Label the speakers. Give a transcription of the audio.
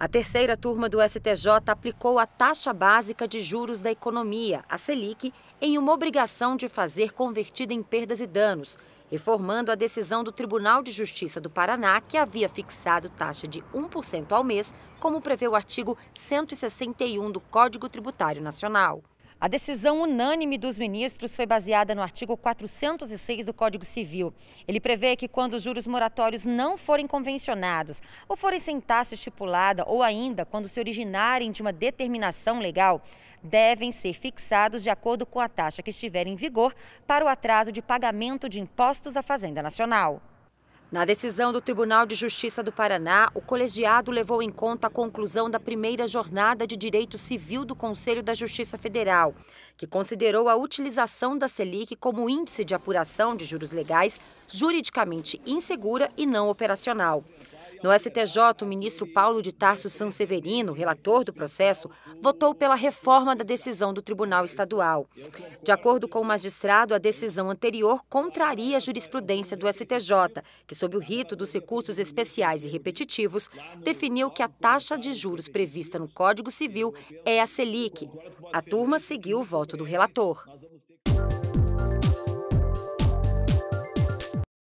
Speaker 1: A terceira turma do STJ aplicou a taxa básica de juros da economia, a Selic, em uma obrigação de fazer convertida em perdas e danos, reformando a decisão do Tribunal de Justiça do Paraná, que havia fixado taxa de 1% ao mês, como prevê o artigo 161 do Código Tributário Nacional. A decisão unânime dos ministros foi baseada no artigo 406 do Código Civil. Ele prevê que quando os juros moratórios não forem convencionados ou forem sem taxa estipulada ou ainda quando se originarem de uma determinação legal, devem ser fixados de acordo com a taxa que estiver em vigor para o atraso de pagamento de impostos à Fazenda Nacional. Na decisão do Tribunal de Justiça do Paraná, o colegiado levou em conta a conclusão da primeira jornada de direito civil do Conselho da Justiça Federal, que considerou a utilização da Selic como índice de apuração de juros legais juridicamente insegura e não operacional. No STJ, o ministro Paulo de Tarso Sanseverino, relator do processo, votou pela reforma da decisão do Tribunal Estadual. De acordo com o magistrado, a decisão anterior contraria a jurisprudência do STJ, que, sob o rito dos recursos especiais e repetitivos, definiu que a taxa de juros prevista no Código Civil é a Selic. A turma seguiu o voto do relator.